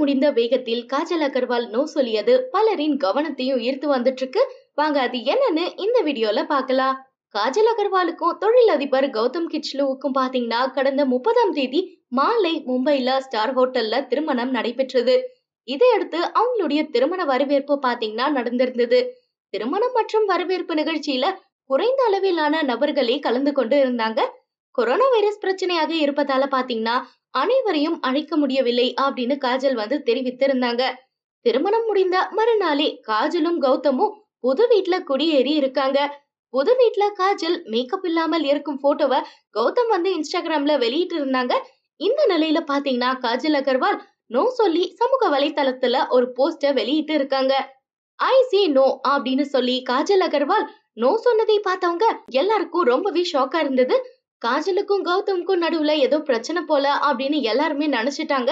முடிந்த வேகத்தில் காஜல் அகர்வால் நோ சொல்லியது பலரின் கவனத்தையும் ஈர்த்து வந்துட்டு இருக்கு வாங்க அது என்னன்னு இந்த வீடியோல பாக்கலாம் காஜல் அகர்வாலுக்கும் தொழில் அதிபர் கௌதம் கிச்லுவுக்கும் பாத்தீங்கன்னா கடந்த முப்பதாம் தேதி மாலை மும்பைல ஸ்டார் ஹோட்டல்ல திருமணம் நடைபெற்றது இதையடுத்து அவங்களுடைய திருமண வரவேற்பு பாத்தீங்கன்னா நடந்திருந்தது திருமணம் மற்றும் வரவேற்பு நிகழ்ச்சியில குறைந்த அளவிலான நபர்களே கலந்து கொண்டு இருந்தாங்க கொரோனா வைரஸ் பிரச்சனையாக இருப்பதால பாத்தீங்கன்னா அனைவரையும் அழைக்க முடியவில்லை அப்படின்னு காஜல் வந்து தெரிவித்திருந்தாங்க திருமணம் முடிந்த மறுநாளே காஜலும் கௌதமும் புது வீட்டுல குடியேறி இருக்காங்க புது வீட்டுல காஜல் மேக்கப் இல்லாமல் இருக்கும் போட்டோவை கௌதம் வந்து இன்ஸ்டாகிராம்ல வெளியிட்டு இருந்தாங்க இந்த நிலையில பாத்தீங்கன்னா காஜல் அகர்வால் நோ சொல்லி சமூக வலைதளத்துல ஒரு போஸ்ட வெளியிட்டு இருக்காங்க ஐ சே நோ அப்படின்னு சொல்லி காஜல் அகர்வால் நோ சொன்னதை பார்த்தவங்க எல்லாருக்கும் ரொம்பவே ஷாக்கா இருந்தது காஜலுக்கும் கௌதமுக்கும் நடுவுல ஏதோ பிரச்சனை போல அப்படின்னு எல்லாருமே நினைச்சிட்டாங்க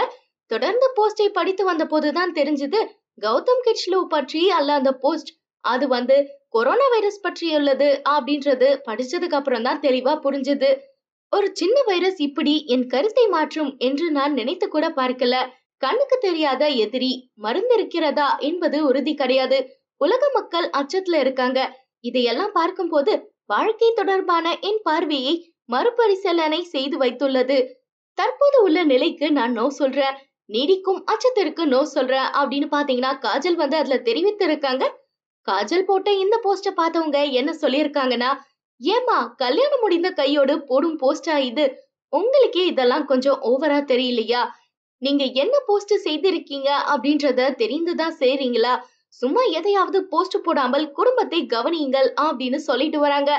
தொடர்ந்து போஸ்டை படித்து வந்த போதுதான் தெரிஞ்சது கௌதம் கிட்ஸ்லோ பற்றி அல்ல அந்த போஸ்ட் அது வந்து கொரோனா வைரஸ் பற்றி உள்ளது அப்படின்றது படிச்சதுக்கு அப்புறம் தான் தெளிவா புரிஞ்சது ஒரு சின்ன வைரஸ் இப்படி என் கருத்தை மாற்றும் என்று நான் நினைத்து கூட பார்க்கல கண்ணுக்கு தெரியாத எதிரி மருந்து இருக்கிறதா என்பது உறுதி கிடையாது உலக மக்கள் அச்சத்துல இருக்காங்க இதையெல்லாம் பார்க்கும் போது வாழ்க்கை தொடர்பான என் பார்வையை மறுபரிசீலனை செய்து வைத்துள்ளது தற்போது உள்ள நிலைக்கு நான் நோ சொல்றேன் நீடிக்கும் அச்சத்திற்கு நோ சொல்றேன் அப்படின்னு பாத்தீங்கன்னா காஜல் வந்து அதுல தெரிவித்திருக்காங்க காஜல் போட்ட இந்த போஸ்டை பார்த்தவங்க என்ன சொல்லியிருக்காங்கன்னா ஏமா கல்யாணம் முடிந்த கையோடு போடும் போஸ்டா இது உங்களுக்கே இதெல்லாம் கொஞ்சம் ஓவரா தெரியலையா நீங்க என்ன போஸ்ட் செய்திருக்கீங்க அப்படின்றத தெரிந்துதான் செய்றீங்களா சும்மா எதையாவது போஸ்ட் போடாமல் குடும்பத்தை கவனியுங்கள் அப்படின்னு சொல்லிட்டு வராங்க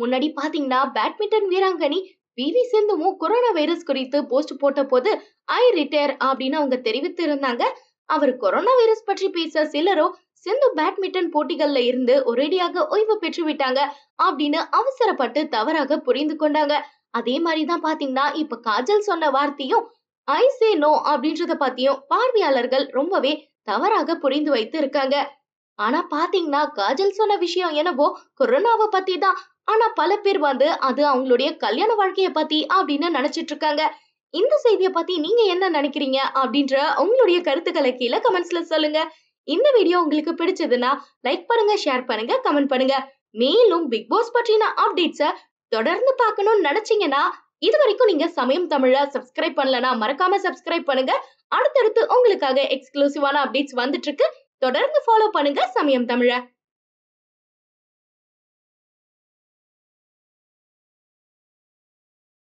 முன்னாடி பாத்தீங்கன்னா பேட்மிண்டன் வீராங்கனி வி சிந்துவும் கொரோனா வைரஸ் குறித்து போஸ்ட் போட்ட போது ஐ ரிட்டையர் அப்படின்னு அவங்க தெரிவித்து இருந்தாங்க அவர் கொரோனா வைரஸ் பற்றி பேச சிலரோ சிந்து பேட்மிண்டன் போட்டிகள்ல இருந்து ஒரேடியாக ஓய்வு பெற்று விட்டாங்க அப்படின்னு அவசரப்பட்டு தவறாக புரிந்து கொண்டாங்க அதே மாதிரிதான் பாத்தீங்கன்னா இப்ப காஜல் சொன்ன வார்த்தையும் ஐ சே நோ அப்படின்றத பத்தியும் பார்வையாளர்கள் ரொம்பவே தவறாக புரிந்து வைத்து இருக்காங்க ஆனா பாத்தீங்கன்னா காஜல் சொன்ன விஷயம் என்னவோ கொரோனாவை பத்தி தான் ஆனா பல பேர் வந்து அது அவங்களுடைய கல்யாண வாழ்க்கையை பத்தி அப்படின்னு நினைச்சிட்டு இருக்காங்க இந்த செய்தியை பத்தி நீங்க என்ன நினைக்கிறீங்க அப்படின்ற உங்களுடைய கருத்துக்களை கீழே கமெண்ட்ஸ்ல சொல்லுங்க இந்த வீடியோ உங்களுக்கு பிடிச்சதுன்னா லைக் பண்ணுங்க ஷேர் பண்ணுங்க கமெண்ட் பண்ணுங்க மேலும் பிக் பாஸ் பற்றின அப்டேட்ஸை தொடர்ந்து பார்க்கணும்னு நினைச்சீங்கன்னா இது வரைக்கும் நீங்க சமயம் தமிழ சப்ஸ்கிரைப் பண்ணலனா மறக்காம சப்ஸ்கிரைப் பண்ணுங்க அடுத்தடுத்து உங்களுக்காக எக்ஸ்க்ளூசிவான அப்டேட்ஸ் வந்துட்டு இருக்கு தொடர்ந்து ஃபாலோ பண்ணுங்க சமயம் தமிழ